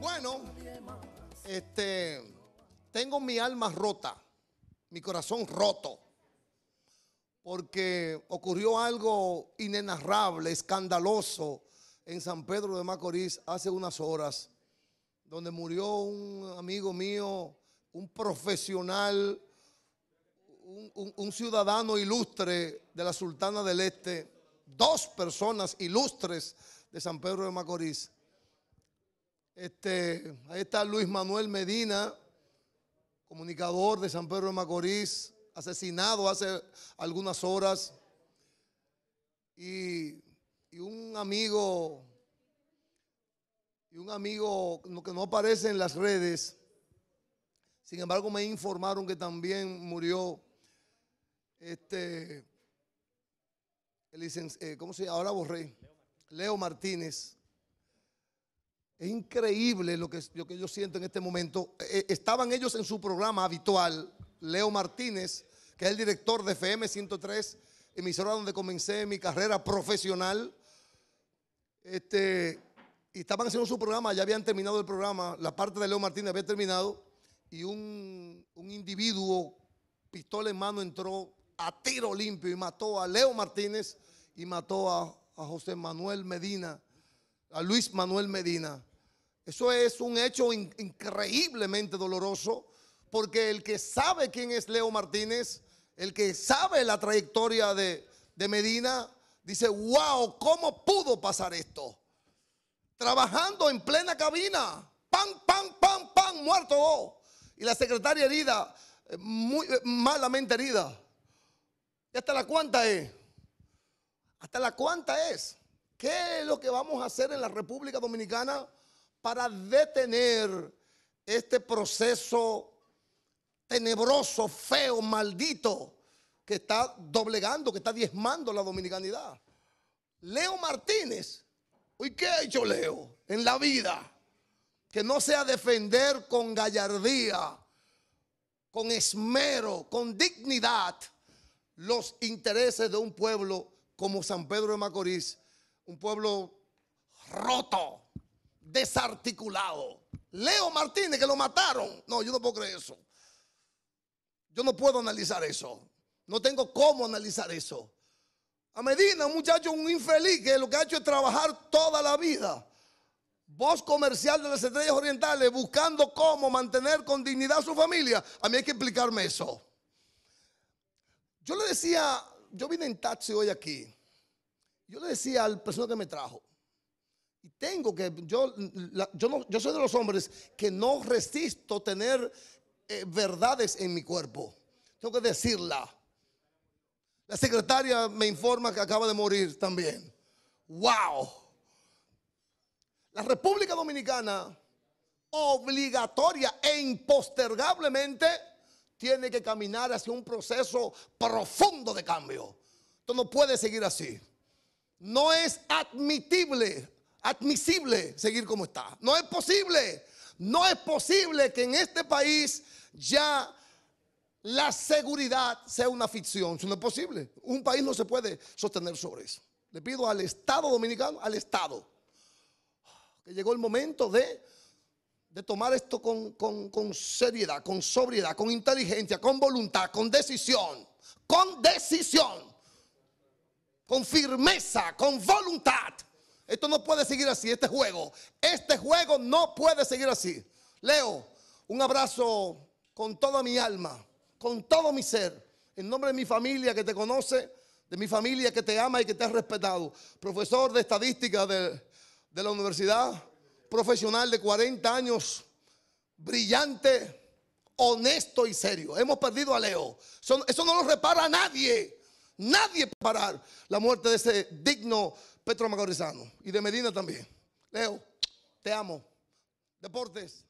Bueno, este, tengo mi alma rota, mi corazón roto, porque ocurrió algo inenarrable, escandaloso en San Pedro de Macorís hace unas horas, donde murió un amigo mío, un profesional, un, un ciudadano ilustre de la Sultana del Este, dos personas ilustres de San Pedro de Macorís este, ahí está Luis Manuel Medina, comunicador de San Pedro de Macorís, asesinado hace algunas horas. Y, un amigo, y un amigo que no aparece en las redes, sin embargo me informaron que también murió este, el eh, ¿cómo se llama? Ahora borré. Leo Martínez es increíble lo que, yo siento en este momento. E, e, estaban ellos en su programa habitual, Leo Martínez, que es el director de FM 103, emisora donde comencé mi carrera profesional. Este, estaban haciendo su programa, ya habían terminado el programa, la parte de Leo Martínez había terminado, y un, individuo, pistola en mano, entró a tiro limpio y mató a Leo Martínez y mató a José Manuel Medina, a Luis Manuel Medina. Eso es un hecho increíblemente doloroso porque el que sabe quién es Leo Martínez, el que sabe la trayectoria de, Medina, dice, wow, ¿cómo pudo pasar esto? Trabajando en plena cabina, pan, pan, pan, pam muerto Y la secretaria herida, eh, muy eh, malamente herida. ¿Y hasta la cuánta es? ¿Hasta la cuánta es? ¿Qué es lo que vamos a hacer en la República Dominicana para detener este proceso tenebroso, feo, maldito, que está doblegando, que está diezmando la dominicanidad. Leo Martínez, ¿y qué ha hecho Leo en la vida? Que no sea defender con gallardía, con esmero, con dignidad los intereses de un pueblo como San Pedro de Macorís, un pueblo roto, desarticulado. Leo Martínez, que lo mataron. No, yo no puedo creer eso. Yo no puedo analizar eso. No tengo cómo analizar eso. A Medina, un muchacho, un infeliz, que lo que ha hecho es trabajar toda la vida. Voz comercial de las estrellas orientales, buscando cómo mantener con dignidad a su familia. A mí hay que explicarme eso. Yo le decía, yo vine en taxi hoy aquí. Yo le decía al persona que me trajo, tengo que, yo, yo, no, yo soy de los hombres que no resisto tener eh, verdades en mi cuerpo. Tengo que decirla. La secretaria me informa que acaba de morir también. ¡Wow! La República Dominicana obligatoria e impostergablemente tiene que caminar hacia un proceso profundo de cambio. Esto no puede seguir así. No es admitible admisible seguir como está. No es posible. No es posible que en este país ya la seguridad sea una ficción. Eso no es posible. Un país no se puede sostener sobre eso. Le pido al Estado dominicano, al Estado, que llegó el momento de, de tomar esto con, con seriedad, con sobriedad, con inteligencia, con voluntad, con decisión, con decisión, con firmeza, con voluntad. Esto no puede seguir así, este juego. Este juego no puede seguir así. Leo, un abrazo con toda mi alma, con todo mi ser. En nombre de mi familia que te conoce, de mi familia que te ama y que te ha respetado. Profesor de estadística de, la universidad, profesional de 40 años, brillante, honesto y serio. Hemos perdido a Leo. Eso, no lo repara nadie. Nadie puede parar la muerte de ese digno Petro Macorizano y de Medina también. Leo, te amo. Deportes.